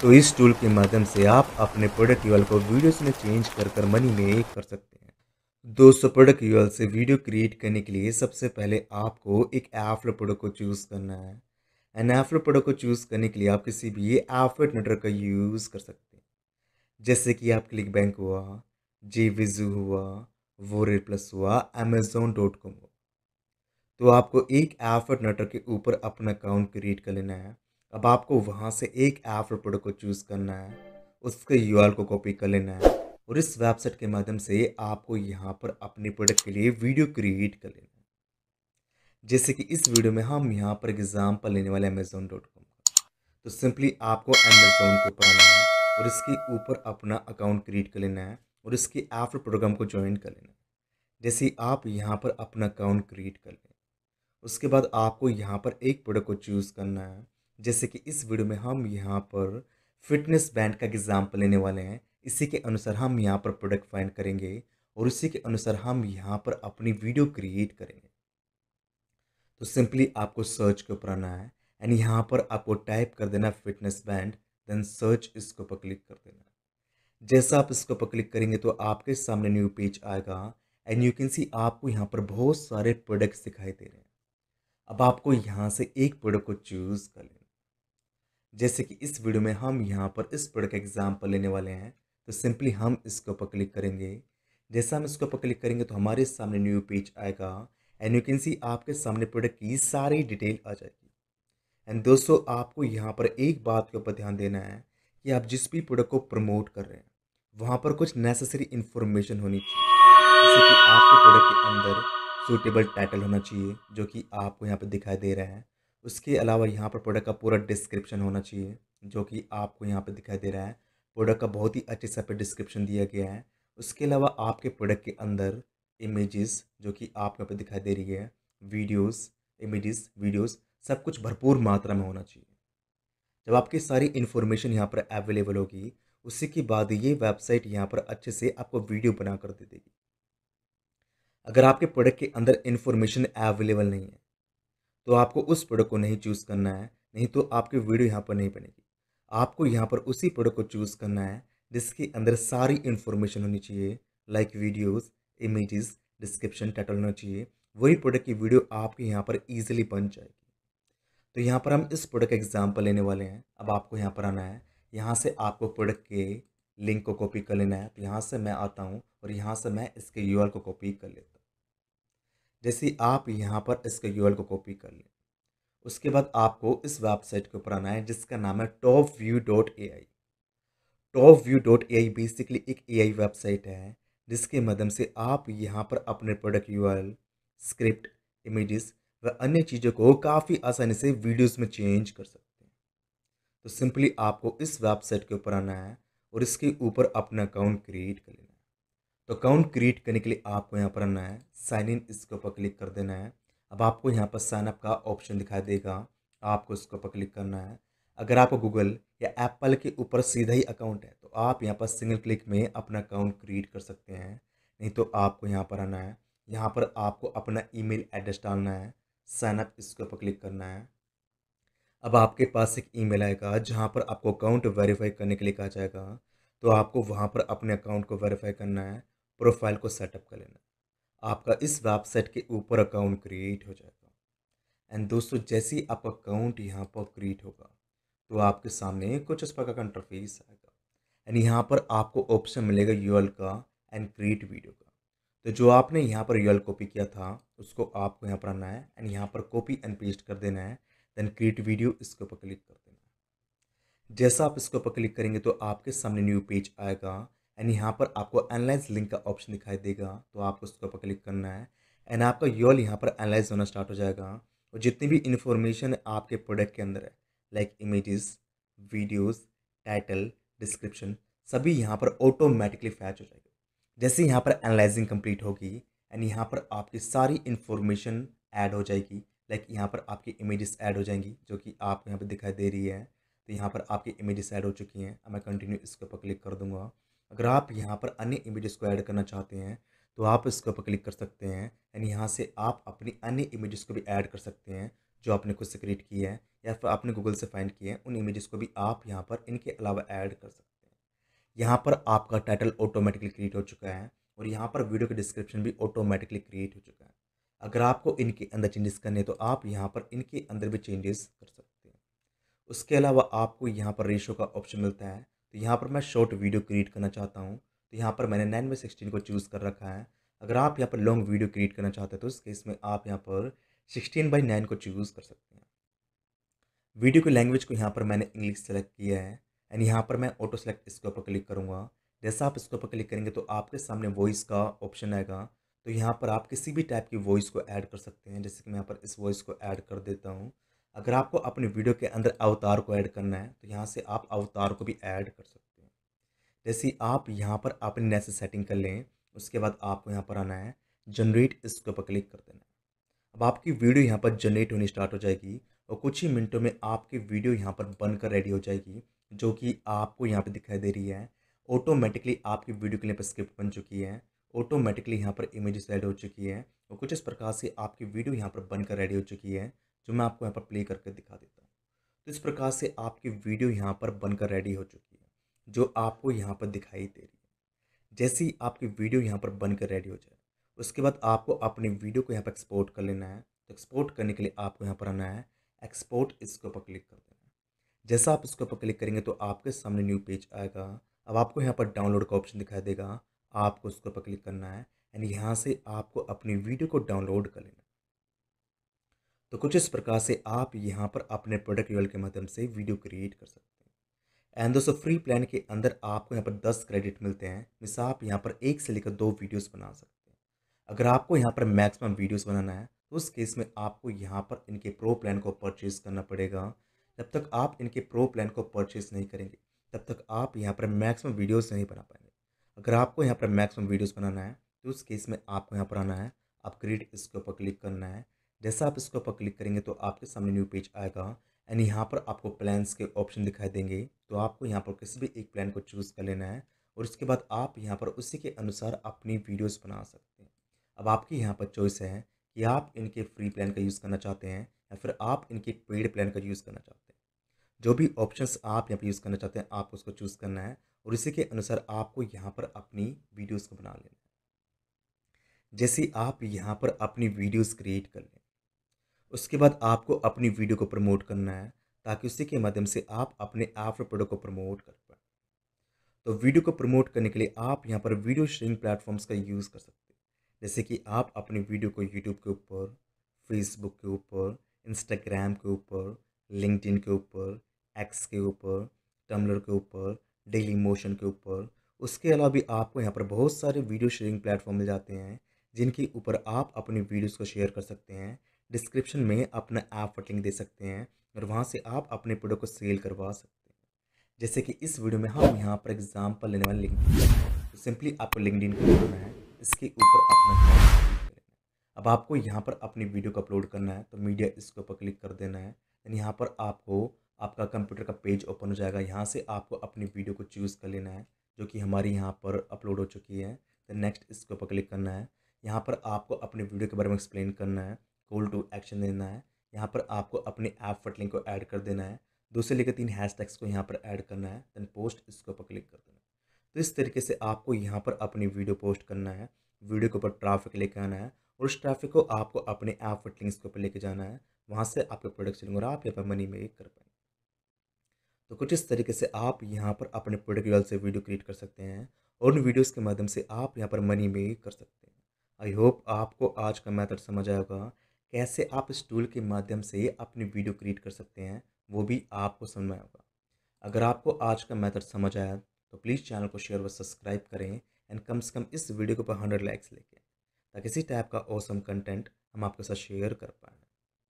तो इस टूल के माध्यम से आप अपने प्रोडक्ट यूएल को वीडियोस में चेंज कर कर मनी में एक कर सकते हैं दोस्तों प्रोडक्ट यूएल से वीडियो क्रिएट करने के लिए सबसे पहले आपको एक एफलो प्रोडक्ट को चूज़ करना है एंड एफलो प्रोडक्ट को चूज़ करने के लिए आप किसी भी एफर्ट नेटवर्क का यूज़ कर सकते हैं जैसे कि आप क्लिक बैंक हुआ जे विजू हुआ वोरे प्लस हुआ अमेजोन डॉट कॉम हुआ तो आपको एक एफर्ट नेटवर्क के ऊपर अपना अकाउंट क्रिएट कर लेना है अब आपको वहाँ से एक ऐप और प्रोडक्ट को चूज़ करना है उसके यू को कॉपी कर लेना है और इस वेबसाइट के माध्यम से आपको यहाँ पर अपने प्रोडक्ट के लिए वीडियो क्रिएट कर लेना है जैसे कि इस वीडियो में हम यहाँ पर एग्जाम्पल लेने वाले अमेजोन डॉट कॉम का तो सिंपली आपको अमेजोन के ऊपर आना है और इसके ऊपर अपना अकाउंट क्रिएट कर लेना है और इसके ऐप प्रोग्राम को ज्वाइन कर लेना है जैसे आप यहाँ पर अपना अकाउंट क्रिएट कर लें उसके बाद आपको यहाँ पर एक प्रोडक्ट को चूज़ करना है जैसे कि इस वीडियो में हम यहाँ पर फिटनेस बैंड का एग्जाम्पल लेने वाले हैं इसी के अनुसार हम यहाँ पर प्रोडक्ट फाइंड करेंगे और इसी के अनुसार हम यहाँ पर अपनी वीडियो क्रिएट करेंगे तो सिंपली आपको सर्च के ऊपर आना है एंड यहाँ पर आपको टाइप कर देना फिटनेस बैंड देन सर्च इसके ऊपर क्लिक कर देना जैसा आप इसके ऊपर क्लिक करेंगे तो आपके सामने न्यू पेज आएगा एंड यू कैन सी आपको यहाँ पर बहुत सारे प्रोडक्ट्स दिखाई दे रहे हैं अब आपको यहाँ से एक प्रोडक्ट को चूज़ कर लेना जैसे कि इस वीडियो में हम यहाँ पर इस प्रोडक्ट का एग्जाम्पल लेने वाले हैं तो सिंपली हम इसके ऊपर क्लिक करेंगे जैसा हम इसके ऊपर क्लिक करेंगे तो हमारे सामने न्यू पेज आएगा एंड यू कैन सी आपके सामने प्रोडक्ट की सारी डिटेल आ जाएगी एंड दोस्तों आपको यहाँ पर एक बात के ऊपर ध्यान देना है कि आप जिस भी प्रोडक्ट को प्रमोट कर रहे हैं वहाँ पर कुछ नेसेसरी इन्फॉर्मेशन होनी चाहिए जैसे कि आपके प्रोडक्ट के अंदर सूटेबल टाइटल होना चाहिए जो कि आपको यहाँ पर दिखाई दे रहा है उसके अलावा यहाँ पर प्रोडक्ट का पूरा डिस्क्रिप्शन होना चाहिए जो कि आपको यहाँ पर दिखाई दे रहा है प्रोडक्ट का बहुत ही अच्छे से पर डिस्क्रिप्शन दिया गया है उसके अलावा आपके प्रोडक्ट के अंदर इमेजेस जो कि आप यहाँ पर दिखाई दे रही है वीडियोस इमेजेस वीडियोस सब कुछ भरपूर मात्रा में होना चाहिए जब आपकी सारी इन्फॉर्मेशन यहाँ पर अवेलेबल होगी उसी के बाद ये वेबसाइट यहाँ पर अच्छे से आपको वीडियो बना कर दे देगी अगर आपके प्रोडक्ट के अंदर इन्फॉर्मेशन अवेलेबल नहीं है तो आपको उस प्रोडक्ट को नहीं चूज़ करना है नहीं तो आपकी वीडियो यहाँ पर नहीं बनेगी आपको यहाँ पर उसी प्रोडक्ट को चूज़ करना है जिसके अंदर सारी इन्फॉर्मेशन होनी चाहिए like videos images description title होना चाहिए वही प्रोडक्ट की वीडियो आपके यहाँ पर ईजिली बन जाएगी तो यहाँ पर हम इस प्रोडक्ट का एग्जाम्पल लेने वाले हैं अब आपको यहाँ पर आना है यहाँ से आपको प्रोडक्ट के लिंक को कॉपी कर लेना है तो यहाँ से मैं आता हूँ और यहाँ से मैं इसके यू को कॉपी कर लेता हूँ जैसे आप यहाँ पर इसके यू को कॉपी कर लें उसके बाद आपको इस वेबसाइट के ऊपर आना है जिसका नाम है top view dot A I top view dot A I basically एक ए आई वेबसाइट है जिसके माध्यम से आप यहाँ पर अपने प्रोडक्ट यू स्क्रिप्ट इमेजेस व अन्य चीज़ों को काफ़ी आसानी से वीडियोस में चेंज कर सकते हैं तो सिंपली आपको इस वेबसाइट के ऊपर आना है और इसके ऊपर अपना अकाउंट क्रिएट कर लेना तो अकाउंट क्रिएट करने के लिए आपको यहाँ पर आना है साइन इन इसके ऊपर क्लिक कर देना है अब आपको यहाँ पर साइनअप का ऑप्शन दिखाई देगा आपको इसके ऊपर क्लिक करना है अगर आपको गूगल या एप्पल के ऊपर सीधा ही अकाउंट है तो आप यहाँ पर सिंगल क्लिक में अपना अकाउंट क्रिएट कर सकते हैं नहीं तो आपको यहाँ पर आना है यहाँ पर आपको अपना ईमेल एड्रेस डालना है साइनअप इसके ऊपर क्लिक करना है अब आपके पास एक ईमेल आएगा जहाँ पर आपको अकाउंट वेरीफाई करने के लिए कहा जाएगा तो आपको वहाँ पर अपने अकाउंट को वेरीफाई करना है प्रोफाइल को सेटअप कर लेना आपका इस वेबसाइट के ऊपर अकाउंट क्रिएट हो जाएगा एंड दोस्तों जैसे ही आपका अकाउंट यहाँ पर क्रिएट होगा तो आपके सामने कुछ इस प्रकार का इंटरफेस आएगा एंड यहाँ पर आपको ऑप्शन मिलेगा यूएल का एंड क्रिएट वीडियो का तो जो आपने यहाँ पर यूएल कॉपी किया था उसको आपको यहाँ पर आना है एंड यहाँ पर कॉपी एंड पेस्ट कर देना है देन क्रिएट वीडियो इसके ऊपर क्लिक कर देना है जैसा आप इसके ऊपर क्लिक करेंगे तो आपके सामने न्यू पेज आएगा एंड यहाँ पर आपको एनालाइज लिंक का ऑप्शन दिखाई देगा तो आपको उसके ऊपर क्लिक करना है एंड आपका यूल यहाँ पर एनालाइज होना स्टार्ट हो जाएगा और जितनी भी इन्फॉर्मेशन आपके प्रोडक्ट के अंदर है like images videos title description सभी यहाँ पर ऑटोमेटिकली फैच हो जाएगी जैसे यहाँ पर एनालाइजिंग कंप्लीट होगी एंड यहाँ पर आपकी सारी इन्फॉर्मेशन ऐड हो जाएगी लाइक यहाँ पर आपकी इमेजेस ऐड हो जाएंगी जो कि आपको यहाँ पर दिखाई दे रही है तो यहाँ पर आपकी इमेजेस ऐड हो चुकी हैं मैं कंटिन्यू इसके ऊपर क्लिक कर दूँगा अगर आप यहाँ पर अन्य इमेजेस को ऐड करना चाहते हैं तो आप इसके ऊपर क्लिक कर सकते हैं एंड यहाँ से आप अपनी अन्य इमेजेस को भी ऐड कर सकते हैं जो आपने खुद से क्रिएट किए हैं या फिर आपने गूगल से फाइंड किए हैं उन इमेजेस को भी आप यहाँ पर इनके अलावा ऐड कर सकते हैं यहाँ पर आपका टाइटल ऑटोमेटिकली क्रिएट हो चुका है और यहाँ पर वीडियो का डिस्क्रिप्शन भी ऑटोमेटिकली क्रिएट हो चुका है अगर आपको इनके अंदर चेंजेस करने तो आप यहाँ पर इनके अंदर भी चेंजेस कर सकते हैं उसके अलावा आपको यहाँ पर रेशो का ऑप्शन मिलता है तो यहाँ पर मैं शॉर्ट वीडियो क्रिएट करना चाहता हूँ तो यहाँ पर मैंने नाइन बाई सिक्सटीन को चूज़ कर रखा है अगर आप यहाँ पर लॉन्ग वीडियो क्रिएट करना चाहते हैं तो उस केस में आप यहाँ पर सिक्सटीन बाई नाइन को चूज़ कर सकते हैं वीडियो की लैंग्वेज को यहाँ पर मैंने इंग्लिश सेलेक्ट किया है एंड यहाँ पर मैं ऑटो सेलेक्ट इसके ऊपर क्लिक करूँगा जैसा आप इसके ऊपर क्लिक करेंगे तो आपके सामने वॉइस का ऑप्शन आएगा तो यहाँ पर आप किसी भी टाइप की वॉइस को ऐड कर सकते हैं जैसे कि मैं यहाँ पर इस वॉइस को ऐड कर देता हूँ अगर आपको अपने वीडियो के अंदर अवतार को ऐड करना है तो यहाँ से आप अवतार को भी ऐड कर सकते हैं जैसे आप यहाँ पर अपने नेक्स्ट सेटिंग कर लें उसके बाद आपको यहाँ पर आना है जनरेट इसके ऊपर क्लिक कर देना है अब आपकी वीडियो यहाँ पर जनरेट होनी स्टार्ट हो जाएगी और कुछ ही मिनटों में आपकी वीडियो यहाँ पर बनकर रेडी हो जाएगी जो कि आपको यहाँ पर दिखाई दे रही है ऑटोमेटिकली आपकी वीडियो के लिए पर स्क्रिप्ट बन चुकी है ऑटोमेटिकली यहाँ पर इमेजेस एड हो चुकी है और कुछ इस प्रकार से आपकी वीडियो यहाँ पर बनकर रेडी हो चुकी है जो मैं आपको यहाँ पर प्ले करके दिखा देता हूँ तो इस प्रकार से आपकी वीडियो यहाँ पर बनकर रेडी हो चुकी है जो आपको यहाँ पर दिखाई दे रही है जैसे ही आपकी वीडियो यहाँ पर बनकर रेडी हो जाए उसके बाद आपको अपनी वीडियो को यहाँ पर एक्सपोर्ट कर लेना है तो एक्सपोर्ट करने के लिए आपको यहाँ पर आना है एक्सपोर्ट इसके ऊपर क्लिक कर देना है जैसा आप इसके ऊपर क्लिक करेंगे तो आपके सामने न्यू पेज आएगा अब आपको यहाँ पर डाउनलोड का ऑप्शन दिखाई देगा आपको उसके ऊपर क्लिक करना है एंड यहाँ से आपको अपनी वीडियो को डाउनलोड कर लेना है तो कुछ इस प्रकार से आप यहाँ पर अपने प्रोडक्ट यूएल के माध्यम से वीडियो क्रिएट कर सकते हैं एंड दोस्तों फ्री प्लान के अंदर आपको यहाँ पर दस क्रेडिट मिलते हैं मिस आप यहाँ पर एक से लेकर दो वीडियोस बना सकते हैं अगर आपको यहाँ पर मैक्सिमम वीडियोस बनाना है तो उस केस में आपको यहाँ पर इनके प्रो प्लान को परचेज करना पड़ेगा जब तक आप इनके प्रो प्लान को परचेज नहीं करेंगे तब तक आप यहाँ पर मैक्सिमम वीडियोस नहीं बना पाएंगे अगर आपको यहाँ पर मैक्सिमम वीडियोस बनाना है तो उस केस में आपको यहाँ पर आना है अपग्रेड इसके ऊपर क्लिक करना है जैसा आप इसके ऊपर क्लिक करेंगे तो आपके सामने न्यू पेज आएगा एंड यहाँ पर आपको प्लान्स के ऑप्शन दिखाई देंगे तो आपको यहाँ पर किसी भी एक प्लान को चूज़ कर लेना है और उसके बाद आप यहाँ पर उसी के अनुसार अपनी वीडियोस बना सकते हैं अब आपकी यहाँ पर चॉइस है कि आप इनके फ्री प्लान का यूज़ करना चाहते हैं या फिर आप इनके पेड प्लान का यूज़ करना चाहते हैं जो भी ऑप्शन आप यहाँ पर यूज़ करना चाहते हैं आपको उसको चूज़ करना है और इसी के अनुसार आपको यहाँ पर अपनी वीडियोज़ को बना लेना है जैसे आप यहाँ पर अपनी वीडियोज़ क्रिएट कर लें उसके बाद आपको अपनी वीडियो को प्रमोट करना है ताकि उसी के माध्यम से आप अपने आफ्टर प्रोडक्ट को प्रमोट कर पाए तो वीडियो को प्रमोट करने के लिए आप यहाँ पर वीडियो शेयरिंग प्लेटफॉर्म्स का यूज़ कर सकते हैं जैसे कि आप अपनी वीडियो को यूट्यूब के ऊपर फेसबुक के ऊपर इंस्टाग्राम के ऊपर लिंकड के ऊपर एक्स के ऊपर टम्बलर के ऊपर डेली मोशन के ऊपर उसके अलावा भी आपको यहाँ पर बहुत सारे वीडियो शेयरिंग प्लेटफॉर्म मिल जाते हैं जिनके ऊपर आप अपनी वीडियोस को शेयर कर सकते हैं डिस्क्रिप्शन में अपना ऐप लिंक दे सकते हैं और वहाँ से आप अपने प्रोडक्ट को सेल करवा सकते हैं जैसे कि इस वीडियो में हम यहाँ पर एग्जाम्पल लेने वाले लिंक तो सिंपली आपको लिंकड इन करना है इसके ऊपर अपना अब आपको यहाँ पर अपनी वीडियो को अपलोड करना है तो मीडिया इसके ऊपर क्लिक कर देना है यानी यहाँ पर आपको आपका कंप्यूटर का पेज ओपन हो जाएगा यहाँ से आपको अपनी वीडियो को चूज़ कर लेना है जो कि हमारी यहाँ पर अपलोड हो चुकी है तो नेक्स्ट इसके ऊपर क्लिक करना है यहाँ पर आपको अपने वीडियो के बारे में एक्सप्लेन करना है कॉल टू एक्शन देना है यहाँ पर आपको अपने ऐप फटलिंग को ऐड कर देना है दो से लेकर तीन हैश टैग्स को यहाँ पर ऐड करना है दैन पोस्ट इसके ऊपर क्लिक कर देना है तो इस तरीके से आपको यहाँ पर अपनी वीडियो पोस्ट करना है वीडियो के ऊपर ट्राफिक लेके आना है और उस ट्राफिक को आपको अपने ऐप फटलिंग्स के ऊपर लेके जाना है वहाँ से आपके प्रोडक्ट सेलिंग और आप यहाँ पर मनी मेक कर पाएंगे तो कुछ इस तरीके से आप यहाँ पर अपने प्रोडक्ट लेवल से वीडियो क्रिएट कर सकते हैं और उन वीडियोज के माध्यम से आप यहाँ पर मनी मेक कर सकते हैं आई होप आपको आज का मैथड समझ आएगा कैसे आप इस टूल के माध्यम से अपनी वीडियो क्रिएट कर सकते हैं वो भी आपको समझ में आएगा अगर आपको आज का मेथड समझ आया तो प्लीज़ चैनल को शेयर व सब्सक्राइब करें एंड कम से कम इस वीडियो को पर हंड्रेड लाइक्स लेके ताकि इसी टाइप का औसम कंटेंट हम आपके साथ शेयर कर पाएँ